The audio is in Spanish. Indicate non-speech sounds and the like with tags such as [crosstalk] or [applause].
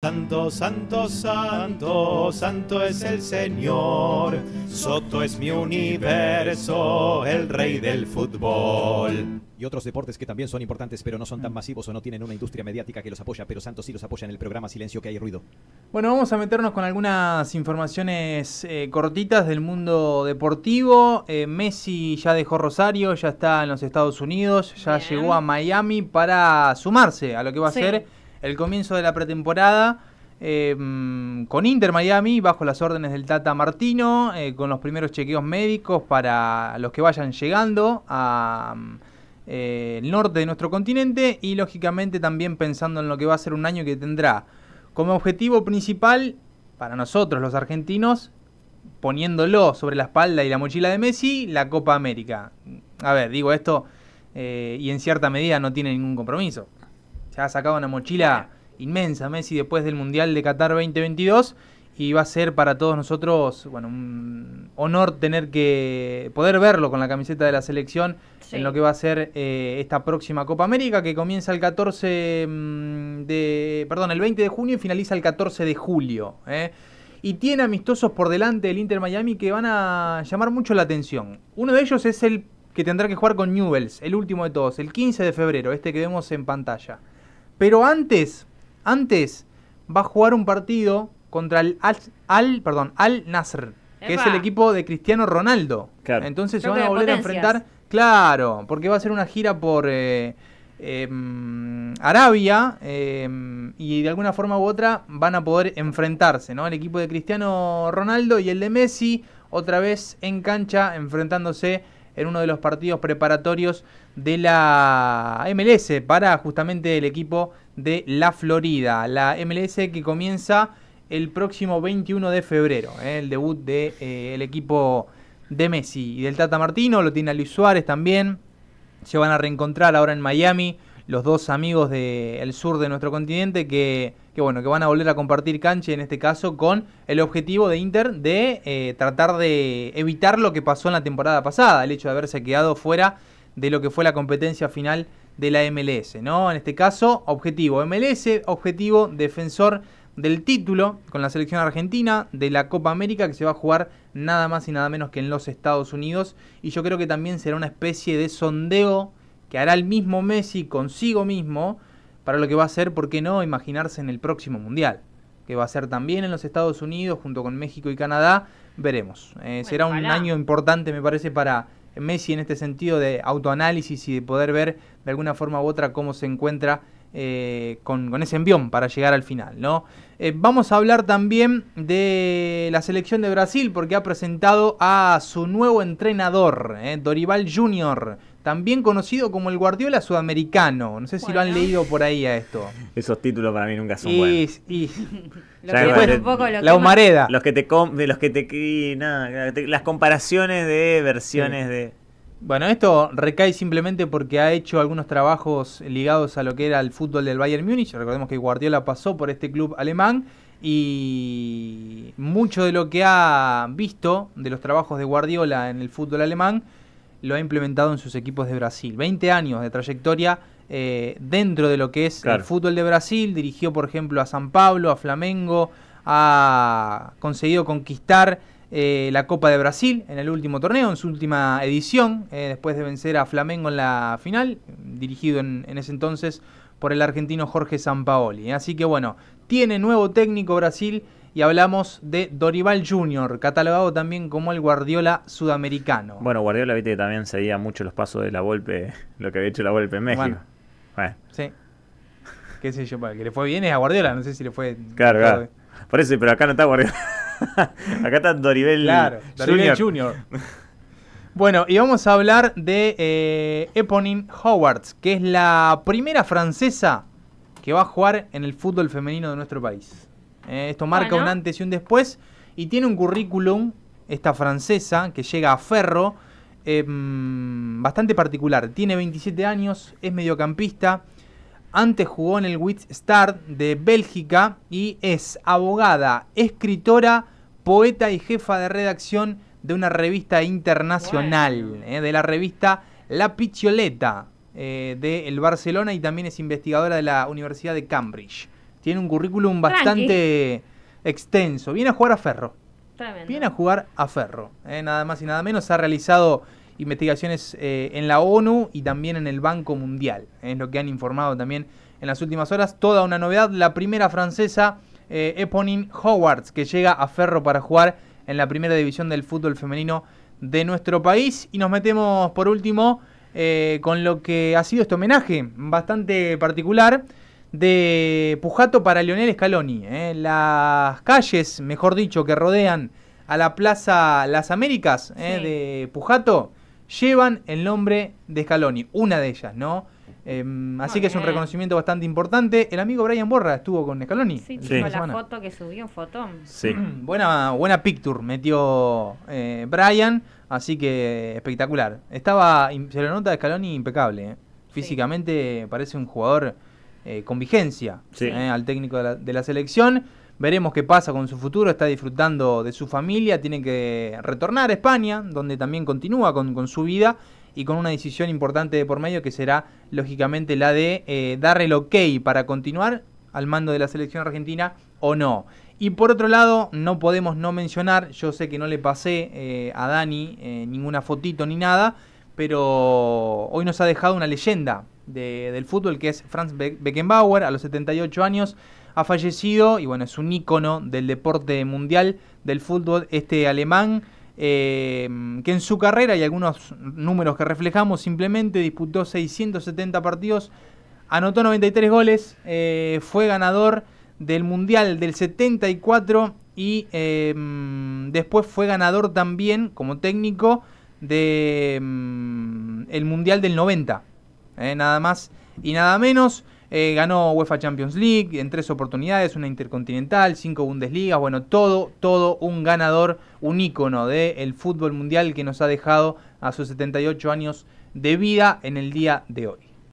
Santo, santo, santo, santo es el Señor. Soto es mi universo, el rey del fútbol. Y otros deportes que también son importantes, pero no son tan masivos o no tienen una industria mediática que los apoya, pero Santos sí los apoya en el programa Silencio que hay ruido. Bueno, vamos a meternos con algunas informaciones eh, cortitas del mundo deportivo. Eh, Messi ya dejó Rosario, ya está en los Estados Unidos, ya llegó a Miami para sumarse a lo que va a hacer. ser el comienzo de la pretemporada. Eh, con Inter Miami, bajo las órdenes del Tata Martino, eh, con los primeros chequeos médicos para los que vayan llegando a, eh, el norte de nuestro continente y lógicamente también pensando en lo que va a ser un año que tendrá como objetivo principal para nosotros los argentinos, poniéndolo sobre la espalda y la mochila de Messi, la Copa América. A ver, digo esto y en cierta medida no tiene ningún compromiso ha sacado una mochila inmensa Messi después del Mundial de Qatar 2022 y va a ser para todos nosotros, bueno, un honor tener que poder verlo con la camiseta de la selección en lo que va a ser eh, esta próxima Copa América que comienza el 14 mm, de, perdón, el 20 de junio y finaliza el 14 de julio. Eh. Y tiene amistosos por delante del Inter Miami que van a llamar mucho la atención. Uno de ellos es el que tendrá que jugar con Newells, el último de todos, el 15 de febrero, este que vemos en pantalla. Pero antes, antes va a jugar un partido contra el Al, perdón, Al Nasr, que es el equipo de Cristiano Ronaldo. Claro. Entonces se van a volver a enfrentar, claro, porque va a ser una gira por eh, em, Arabia em, y de alguna forma u otra van a poder enfrentarse, ¿no? El equipo de Cristiano Ronaldo y el de Messi otra vez en cancha enfrentándose en uno de los partidos preparatorios de la MLS para justamente el equipo de la Florida. La MLS que comienza el próximo 21 de febrero, ¿eh? el debut del de, eh, el equipo de Messi y del Tata Martino, lo tiene Luis Suárez también, se van a reencontrar ahora en Miami los dos amigos del sur de nuestro continente que que bueno, que van a volver a compartir cancha en este caso con el objetivo de Inter de eh, tratar de evitar lo que pasó en la temporada pasada, el hecho de haberse quedado fuera de lo que fue la competencia final de la MLS, ¿no? En este caso, objetivo MLS, objetivo defensor del título con la selección argentina de la Copa América que se va a jugar nada más y nada menos que en los Estados Unidos y yo creo que también será una especie de sondeo que hará el mismo Messi consigo mismo para lo que va a ser, ¿por qué no?, imaginarse en el próximo Mundial, que va a ser también en los Estados Unidos, junto con México y Canadá, veremos. Eh, será un año importante, me parece, para Messi en este sentido de autoanálisis y de poder ver de alguna forma u otra cómo se encuentra eh, con, ese envión para llegar al final. ¿no? Eh, vamos a hablar también de la selección de Brasil porque ha presentado a su nuevo entrenador, Dorival Junior también conocido como el Guardiola Sudamericano. No sé si lo han leído por ahí a esto. Esos títulos para mí nunca son buenos. la humareda. Los que te, de los que te, las comparaciones de versiones de... Bueno, esto recae simplemente porque ha hecho algunos trabajos ligados a lo que era el fútbol del Bayern Múnich. Recordemos que Guardiola pasó por este club alemán y mucho de lo que ha visto de los trabajos de Guardiola en el fútbol alemán lo ha implementado en sus equipos de Brasil. 20 años de trayectoria eh, dentro de lo que es el fútbol de Brasil, dirigió por ejemplo a San Pablo, a Flamengo, ha conseguido conquistar eh, la Copa de Brasil en el último torneo, en su última edición, eh, después de vencer a Flamengo en la final, dirigido en, en ese entonces por el argentino Jorge Sampaoli. Así que bueno, tiene nuevo técnico Brasil y hablamos de Dorival Jr., catalogado también como el Guardiola sudamericano. Bueno, Guardiola, viste que también seguía mucho los pasos de la Volpe, [laughs] lo que había hecho la Volpe en México. Bueno, Sí. Qué sé yo, que le fue bien es a Guardiola, no sé si le fue. Claro, claro. Por pero acá no está Guardiola. [laughs] acá está Dorival claro, Jr. Bueno, y vamos a hablar de eh, Eponine Howards, que es la primera francesa que va a jugar en el fútbol femenino de nuestro país. Eh, esto marca un antes y un después. Y tiene un currículum, esta francesa, que llega a Ferro, em, bastante particular. Tiene 27 años, es mediocampista. Antes jugó en el Wits de Bélgica y es abogada, escritora, poeta y jefa de redacción de una revista internacional, eh, de la revista La Picholeta, eh, del Barcelona y también es investigadora de la Universidad de Cambridge. Tiene un currículum bastante extenso. Viene a jugar a Ferro. Viene a jugar a Ferro. Eh, nada más y nada menos. Ha realizado investigaciones eh, en la ONU y también en el Banco Mundial. Es lo que han informado también en las últimas horas. Toda una novedad. La primera francesa, eh, Eponine Howards, que llega a Ferro para jugar en la primera división del fútbol femenino de nuestro país. Y nos metemos por último con lo que ha sido este homenaje bastante particular de Pujato para Lionel Scaloni. ¿eh? Las calles, mejor dicho, que rodean a la Plaza Las Américas ¿eh? de Pujato llevan el nombre de Scaloni, una de ellas, ¿no? Em, así que es un reconocimiento bastante importante. El amigo Brian Borra estuvo con Scaloni. Sí, sí. la foto que subió un Fotón. Sí. [clears throat] buena, buena picture metió eh, Brian, así que espectacular. Estaba, se lo nota Scaloni impecable. ¿eh? Físicamente parece un jugador eh, con vigencia eh, al técnico de la, selección. Veremos qué pasa con su futuro, está disfrutando de su familia, tiene que retornar a España, donde también continúa con, su vida y con una decisión importante de por medio que será lógicamente la de eh, darle el ok para continuar al mando de la selección argentina o no. Y por otro lado, no podemos no mencionar, yo sé que no le pasé a Dani ninguna fotito ni nada, pero hoy nos ha dejado una leyenda del fútbol, que es Franz Beckenbauer, a los 78 años, ha fallecido y bueno, es un ícono del deporte mundial del fútbol, este alemán, eh, que en su carrera y algunos números que reflejamos simplemente disputó 670 partidos, anotó 93 goles, eh, fue ganador del Mundial del 74 y em, después fue ganador también como técnico de em, Mundial del 90. ¿eh? nada más y nada menos. Eh, ganó UEFA Champions League en tres oportunidades, una intercontinental, cinco Bundesligas, bueno, todo, todo un ganador, un ícono del fútbol mundial que nos ha dejado a sus 78 años de vida en el día de hoy.